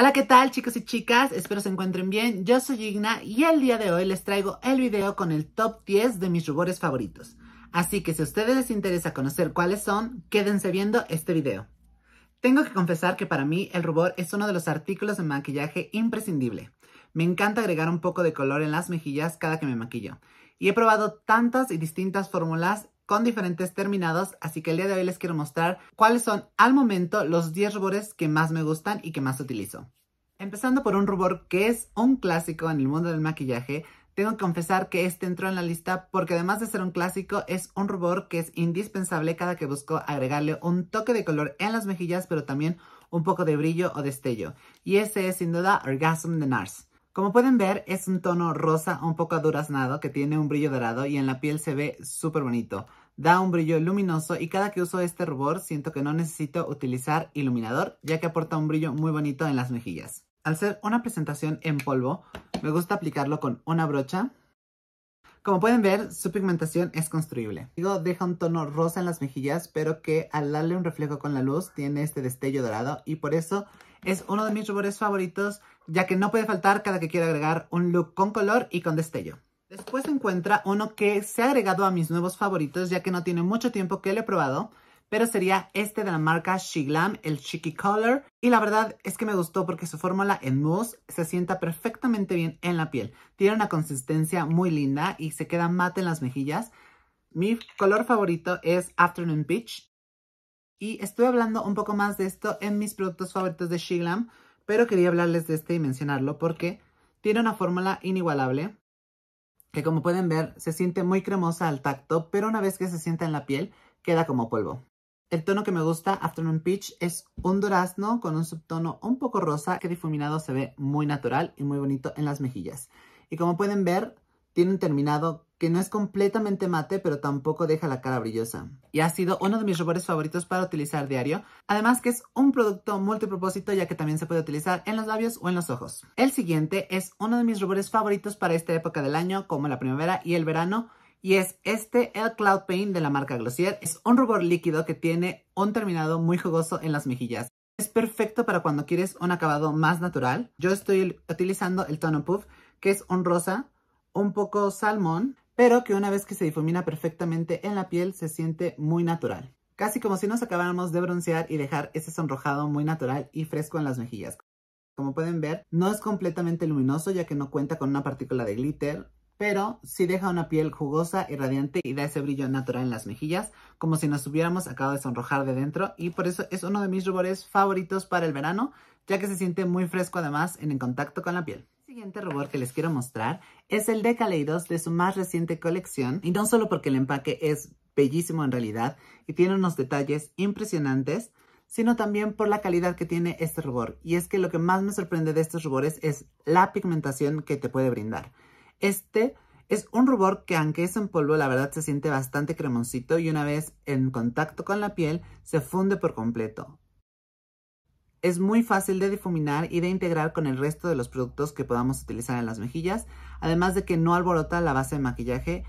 Hola, ¿qué tal chicos y chicas? Espero se encuentren bien. Yo soy Igna y el día de hoy les traigo el video con el top 10 de mis rubores favoritos. Así que si a ustedes les interesa conocer cuáles son, quédense viendo este video. Tengo que confesar que para mí el rubor es uno de los artículos de maquillaje imprescindible. Me encanta agregar un poco de color en las mejillas cada que me maquillo. Y he probado tantas y distintas fórmulas con diferentes terminados, así que el día de hoy les quiero mostrar cuáles son al momento los 10 rubores que más me gustan y que más utilizo. Empezando por un rubor que es un clásico en el mundo del maquillaje, tengo que confesar que este entró en la lista porque además de ser un clásico, es un rubor que es indispensable cada que busco agregarle un toque de color en las mejillas, pero también un poco de brillo o destello. Y ese es sin duda Orgasm de NARS. Como pueden ver, es un tono rosa un poco aduraznado que tiene un brillo dorado y en la piel se ve súper bonito da un brillo luminoso y cada que uso este rubor siento que no necesito utilizar iluminador ya que aporta un brillo muy bonito en las mejillas. Al ser una presentación en polvo, me gusta aplicarlo con una brocha. Como pueden ver, su pigmentación es construible. Digo, deja un tono rosa en las mejillas, pero que al darle un reflejo con la luz tiene este destello dorado y por eso es uno de mis rubores favoritos, ya que no puede faltar cada que quiera agregar un look con color y con destello. Después encuentra uno que se ha agregado a mis nuevos favoritos ya que no tiene mucho tiempo que lo he probado, pero sería este de la marca Shiglam, el Cheeky Color. Y la verdad es que me gustó porque su fórmula en mousse se sienta perfectamente bien en la piel. Tiene una consistencia muy linda y se queda mate en las mejillas. Mi color favorito es Afternoon Peach. Y estoy hablando un poco más de esto en mis productos favoritos de Shiglam, pero quería hablarles de este y mencionarlo porque tiene una fórmula inigualable que como pueden ver se siente muy cremosa al tacto, pero una vez que se sienta en la piel queda como polvo. El tono que me gusta, Afternoon Peach, es un durazno con un subtono un poco rosa que difuminado se ve muy natural y muy bonito en las mejillas. Y como pueden ver, tiene un terminado que no es completamente mate, pero tampoco deja la cara brillosa. Y ha sido uno de mis rubores favoritos para utilizar diario, además que es un producto multipropósito ya que también se puede utilizar en los labios o en los ojos. El siguiente es uno de mis rubores favoritos para esta época del año, como la primavera y el verano, y es este El Cloud Paint de la marca Glossier. Es un rubor líquido que tiene un terminado muy jugoso en las mejillas. Es perfecto para cuando quieres un acabado más natural. Yo estoy utilizando el tono Puff, que es un rosa, un poco salmón pero que una vez que se difumina perfectamente en la piel se siente muy natural. Casi como si nos acabáramos de broncear y dejar ese sonrojado muy natural y fresco en las mejillas. Como pueden ver, no es completamente luminoso ya que no cuenta con una partícula de glitter, pero sí deja una piel jugosa y radiante y da ese brillo natural en las mejillas, como si nos hubiéramos acabado de sonrojar de dentro y por eso es uno de mis rubores favoritos para el verano, ya que se siente muy fresco además en contacto con la piel. El siguiente rubor que les quiero mostrar es el de Kaleidos de su más reciente colección y no solo porque el empaque es bellísimo en realidad y tiene unos detalles impresionantes, sino también por la calidad que tiene este rubor. Y es que lo que más me sorprende de estos rubores es la pigmentación que te puede brindar. Este es un rubor que aunque es en polvo, la verdad se siente bastante cremoncito y una vez en contacto con la piel se funde por completo. Es muy fácil de difuminar y de integrar con el resto de los productos que podamos utilizar en las mejillas, además de que no alborota la base de maquillaje.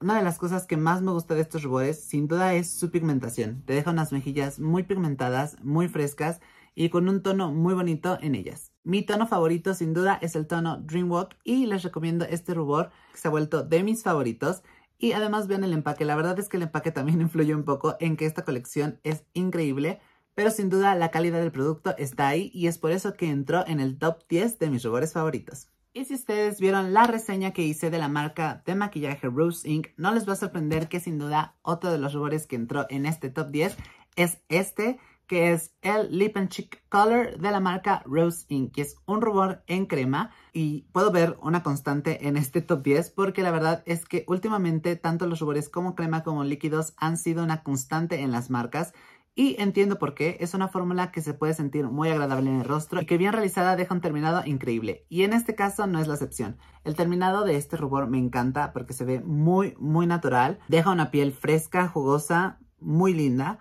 Una de las cosas que más me gusta de estos rubores sin duda es su pigmentación. Te deja unas mejillas muy pigmentadas, muy frescas y con un tono muy bonito en ellas. Mi tono favorito sin duda es el tono Dreamwalk y les recomiendo este rubor que se ha vuelto de mis favoritos. Y además vean el empaque, la verdad es que el empaque también influye un poco en que esta colección es increíble. Pero sin duda la calidad del producto está ahí y es por eso que entró en el top 10 de mis rubores favoritos. Y si ustedes vieron la reseña que hice de la marca de maquillaje Rose Inc., no les va a sorprender que sin duda otro de los rubores que entró en este top 10 es este, que es el Lip and Cheek Color de la marca Rose Inc., que es un rubor en crema y puedo ver una constante en este top 10 porque la verdad es que últimamente tanto los rubores como crema como líquidos han sido una constante en las marcas y entiendo por qué, es una fórmula que se puede sentir muy agradable en el rostro y que bien realizada deja un terminado increíble. Y en este caso no es la excepción. El terminado de este rubor me encanta porque se ve muy, muy natural. Deja una piel fresca, jugosa, muy linda.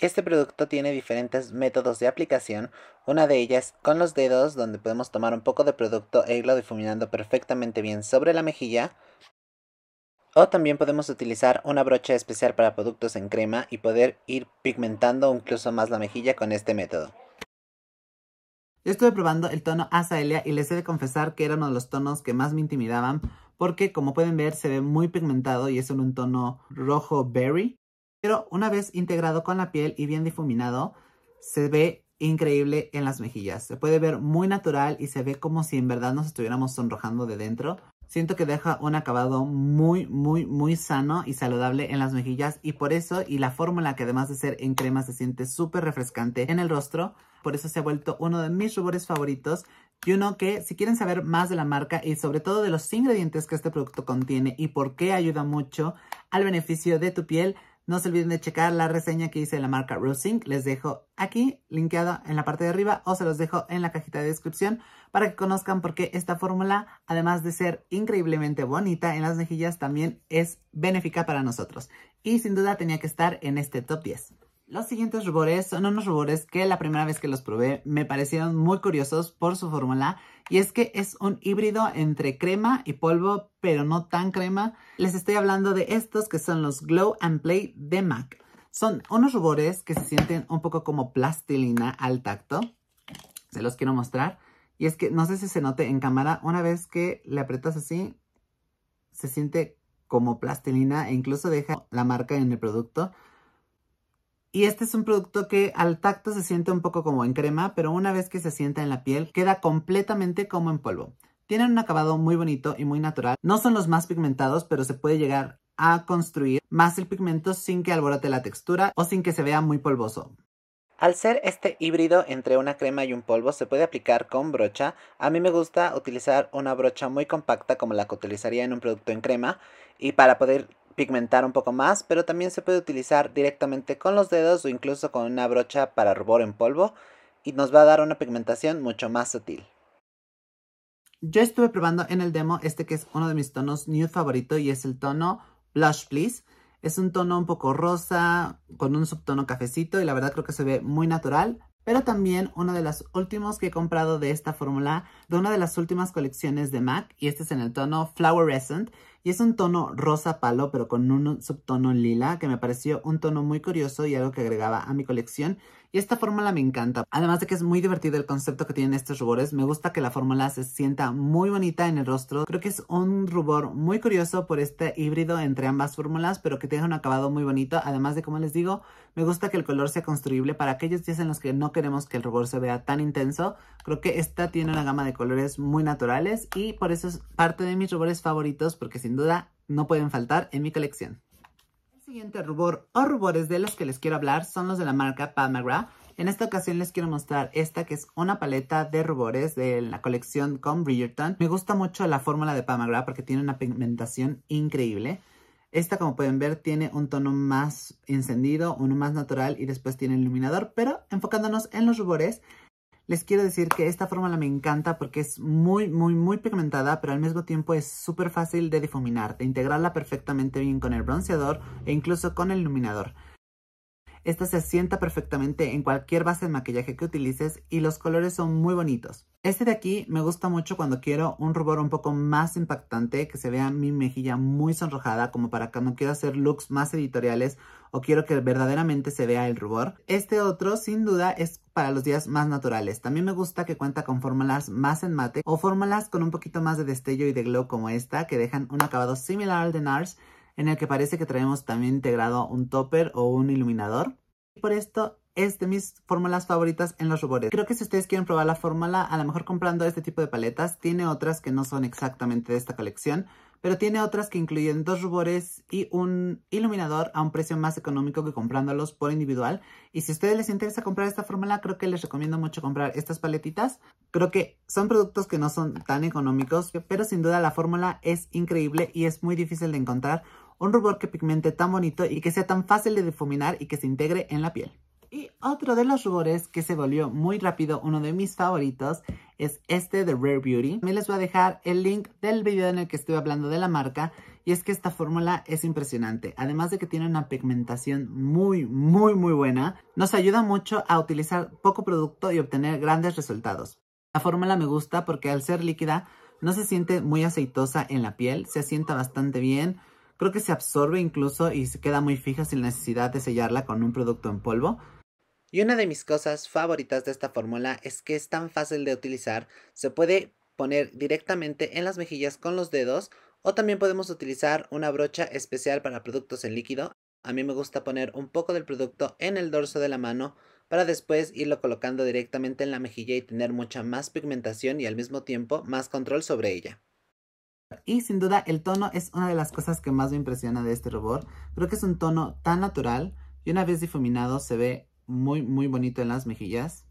Este producto tiene diferentes métodos de aplicación, una de ellas con los dedos donde podemos tomar un poco de producto e irlo difuminando perfectamente bien sobre la mejilla, o también podemos utilizar una brocha especial para productos en crema y poder ir pigmentando incluso más la mejilla con este método. Yo estuve probando el tono Azalea y les he de confesar que era uno de los tonos que más me intimidaban porque como pueden ver se ve muy pigmentado y es un tono rojo berry. Pero una vez integrado con la piel y bien difuminado se ve increíble en las mejillas. Se puede ver muy natural y se ve como si en verdad nos estuviéramos sonrojando de dentro. Siento que deja un acabado muy, muy, muy sano y saludable en las mejillas y por eso, y la fórmula que además de ser en crema se siente súper refrescante en el rostro, por eso se ha vuelto uno de mis rubores favoritos y uno que si quieren saber más de la marca y sobre todo de los ingredientes que este producto contiene y por qué ayuda mucho al beneficio de tu piel, no se olviden de checar la reseña que hice de la marca Inc. Les dejo aquí, linkeado en la parte de arriba, o se los dejo en la cajita de descripción para que conozcan por qué esta fórmula, además de ser increíblemente bonita en las mejillas, también es benéfica para nosotros. Y sin duda tenía que estar en este top 10. Los siguientes rubores son unos rubores que la primera vez que los probé me parecieron muy curiosos por su fórmula y es que es un híbrido entre crema y polvo, pero no tan crema. Les estoy hablando de estos que son los Glow and Play de MAC. Son unos rubores que se sienten un poco como plastilina al tacto. Se los quiero mostrar. Y es que no sé si se note en cámara, una vez que le aprietas así, se siente como plastilina e incluso deja la marca en el producto. Y este es un producto que al tacto se siente un poco como en crema, pero una vez que se sienta en la piel queda completamente como en polvo. Tienen un acabado muy bonito y muy natural. No son los más pigmentados, pero se puede llegar a construir más el pigmento sin que alborote la textura o sin que se vea muy polvoso. Al ser este híbrido entre una crema y un polvo, se puede aplicar con brocha. A mí me gusta utilizar una brocha muy compacta como la que utilizaría en un producto en crema y para poder pigmentar un poco más, pero también se puede utilizar directamente con los dedos o incluso con una brocha para rubor en polvo y nos va a dar una pigmentación mucho más sutil. Yo estuve probando en el demo este que es uno de mis tonos new favorito y es el tono Blush Please. Es un tono un poco rosa con un subtono cafecito y la verdad creo que se ve muy natural. Pero también uno de los últimos que he comprado de esta fórmula, de una de las últimas colecciones de MAC, y este es en el tono Flowerescent, y es un tono rosa palo, pero con un subtono lila, que me pareció un tono muy curioso y algo que agregaba a mi colección. Y esta fórmula me encanta. Además de que es muy divertido el concepto que tienen estos rubores, me gusta que la fórmula se sienta muy bonita en el rostro. Creo que es un rubor muy curioso por este híbrido entre ambas fórmulas, pero que tiene un acabado muy bonito. Además de, como les digo, me gusta que el color sea construible para aquellos días en los que no queremos que el rubor se vea tan intenso. Creo que esta tiene una gama de colores muy naturales y por eso es parte de mis rubores favoritos porque sin duda no pueden faltar en mi colección. El siguiente rubor o rubores de los que les quiero hablar son los de la marca Palmagra. En esta ocasión les quiero mostrar esta que es una paleta de rubores de la colección con Bridgerton. Me gusta mucho la fórmula de Palmagra porque tiene una pigmentación increíble. Esta, como pueden ver, tiene un tono más encendido, uno más natural y después tiene iluminador. Pero enfocándonos en los rubores, les quiero decir que esta fórmula me encanta porque es muy, muy, muy pigmentada, pero al mismo tiempo es súper fácil de difuminar, de integrarla perfectamente bien con el bronceador e incluso con el iluminador. Esta se asienta perfectamente en cualquier base de maquillaje que utilices y los colores son muy bonitos. Este de aquí me gusta mucho cuando quiero un rubor un poco más impactante, que se vea mi mejilla muy sonrojada, como para cuando quiero hacer looks más editoriales o quiero que verdaderamente se vea el rubor. Este otro, sin duda, es para los días más naturales. También me gusta que cuenta con fórmulas más en mate o fórmulas con un poquito más de destello y de glow como esta, que dejan un acabado similar al de NARS, en el que parece que traemos también integrado un topper o un iluminador. Y por esto es de mis fórmulas favoritas en los rubores. Creo que si ustedes quieren probar la fórmula, a lo mejor comprando este tipo de paletas, tiene otras que no son exactamente de esta colección, pero tiene otras que incluyen dos rubores y un iluminador a un precio más económico que comprándolos por individual. Y si a ustedes les interesa comprar esta fórmula, creo que les recomiendo mucho comprar estas paletitas. Creo que son productos que no son tan económicos, pero sin duda la fórmula es increíble y es muy difícil de encontrar un rubor que pigmente tan bonito y que sea tan fácil de difuminar y que se integre en la piel. Y otro de los rubores que se volvió muy rápido uno de mis favoritos es este de Rare Beauty. Me les voy a dejar el link del video en el que estoy hablando de la marca y es que esta fórmula es impresionante. Además de que tiene una pigmentación muy, muy, muy buena, nos ayuda mucho a utilizar poco producto y obtener grandes resultados. La fórmula me gusta porque al ser líquida no se siente muy aceitosa en la piel, se asienta bastante bien, Creo que se absorbe incluso y se queda muy fija sin necesidad de sellarla con un producto en polvo. Y una de mis cosas favoritas de esta fórmula es que es tan fácil de utilizar, se puede poner directamente en las mejillas con los dedos o también podemos utilizar una brocha especial para productos en líquido. A mí me gusta poner un poco del producto en el dorso de la mano para después irlo colocando directamente en la mejilla y tener mucha más pigmentación y al mismo tiempo más control sobre ella. Y sin duda el tono es una de las cosas que más me impresiona de este rubor. Creo que es un tono tan natural y una vez difuminado se ve muy muy bonito en las mejillas.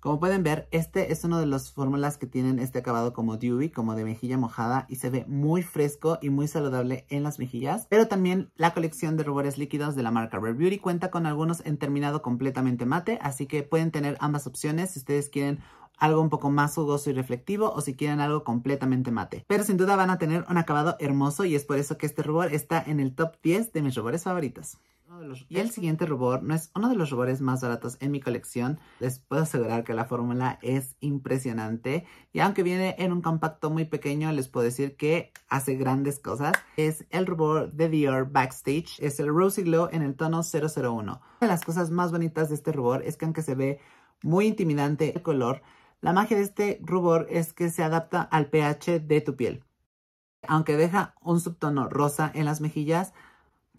Como pueden ver, este es uno de las fórmulas que tienen este acabado como dewy, como de mejilla mojada y se ve muy fresco y muy saludable en las mejillas. Pero también la colección de rubores líquidos de la marca Rare Beauty cuenta con algunos en terminado completamente mate, así que pueden tener ambas opciones si ustedes quieren algo un poco más jugoso y reflectivo o si quieren algo completamente mate. Pero sin duda van a tener un acabado hermoso y es por eso que este rubor está en el top 10 de mis rubores favoritos. Y el siguiente rubor no es uno de los rubores más baratos en mi colección. Les puedo asegurar que la fórmula es impresionante. Y aunque viene en un compacto muy pequeño, les puedo decir que hace grandes cosas. Es el rubor de Dior Backstage. Es el Rosy Glow en el tono 001. Una de las cosas más bonitas de este rubor es que aunque se ve muy intimidante el color, la magia de este rubor es que se adapta al pH de tu piel. Aunque deja un subtono rosa en las mejillas,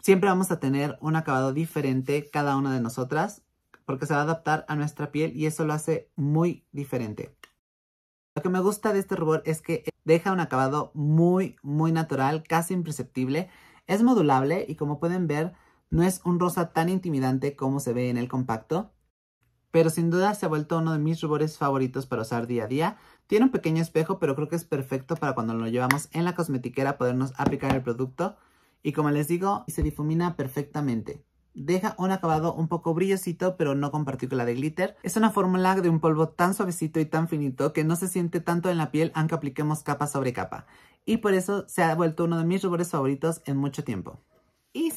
siempre vamos a tener un acabado diferente cada una de nosotras porque se va a adaptar a nuestra piel y eso lo hace muy diferente. Lo que me gusta de este rubor es que deja un acabado muy, muy natural, casi imperceptible. Es modulable y como pueden ver, no es un rosa tan intimidante como se ve en el compacto pero sin duda se ha vuelto uno de mis rubores favoritos para usar día a día. Tiene un pequeño espejo, pero creo que es perfecto para cuando lo llevamos en la cosmetiquera podernos aplicar el producto. Y como les digo, se difumina perfectamente. Deja un acabado un poco brillosito, pero no con partícula de glitter. Es una fórmula de un polvo tan suavecito y tan finito que no se siente tanto en la piel aunque apliquemos capa sobre capa. Y por eso se ha vuelto uno de mis rubores favoritos en mucho tiempo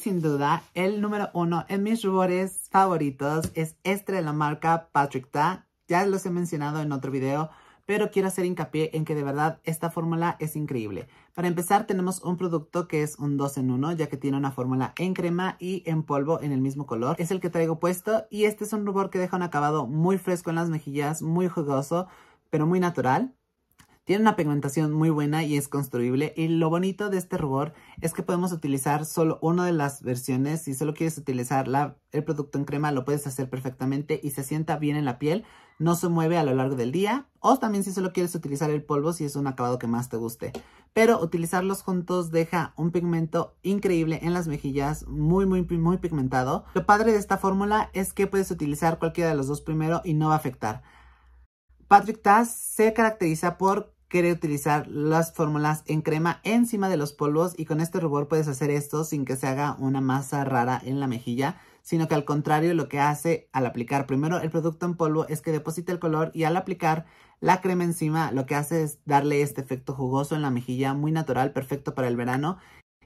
sin duda, el número uno en mis rubores favoritos es este de la marca Patrick Ta. Ya los he mencionado en otro video, pero quiero hacer hincapié en que de verdad esta fórmula es increíble. Para empezar tenemos un producto que es un 2 en 1 ya que tiene una fórmula en crema y en polvo en el mismo color. Es el que traigo puesto y este es un rubor que deja un acabado muy fresco en las mejillas, muy jugoso, pero muy natural. Tiene una pigmentación muy buena y es construible. Y lo bonito de este rubor es que podemos utilizar solo una de las versiones. Si solo quieres utilizar el producto en crema, lo puedes hacer perfectamente y se sienta bien en la piel. No se mueve a lo largo del día. O también si solo quieres utilizar el polvo, si es un acabado que más te guste. Pero utilizarlos juntos deja un pigmento increíble en las mejillas, muy, muy, muy pigmentado. Lo padre de esta fórmula es que puedes utilizar cualquiera de los dos primero y no va a afectar. Patrick Tass se caracteriza por Quiere utilizar las fórmulas en crema encima de los polvos y con este rubor puedes hacer esto sin que se haga una masa rara en la mejilla, sino que al contrario lo que hace al aplicar primero el producto en polvo es que deposita el color y al aplicar la crema encima lo que hace es darle este efecto jugoso en la mejilla, muy natural, perfecto para el verano.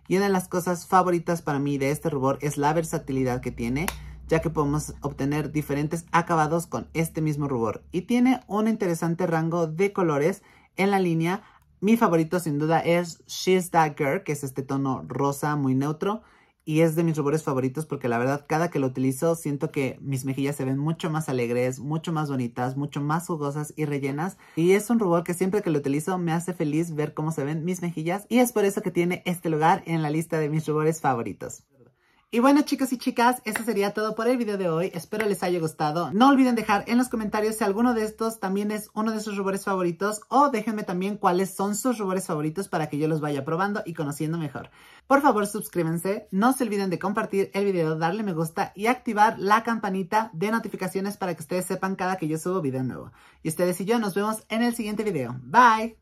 Y una de las cosas favoritas para mí de este rubor es la versatilidad que tiene ya que podemos obtener diferentes acabados con este mismo rubor y tiene un interesante rango de colores en la línea. Mi favorito sin duda es She's That Girl, que es este tono rosa muy neutro. Y es de mis rubores favoritos porque la verdad cada que lo utilizo siento que mis mejillas se ven mucho más alegres, mucho más bonitas, mucho más jugosas y rellenas. Y es un rubor que siempre que lo utilizo me hace feliz ver cómo se ven mis mejillas. Y es por eso que tiene este lugar en la lista de mis rubores favoritos. Y bueno chicos y chicas, eso sería todo por el video de hoy, espero les haya gustado. No olviden dejar en los comentarios si alguno de estos también es uno de sus rubores favoritos o déjenme también cuáles son sus rubores favoritos para que yo los vaya probando y conociendo mejor. Por favor suscríbanse, no se olviden de compartir el video, darle me gusta y activar la campanita de notificaciones para que ustedes sepan cada que yo subo video nuevo. Y ustedes y yo nos vemos en el siguiente video. Bye!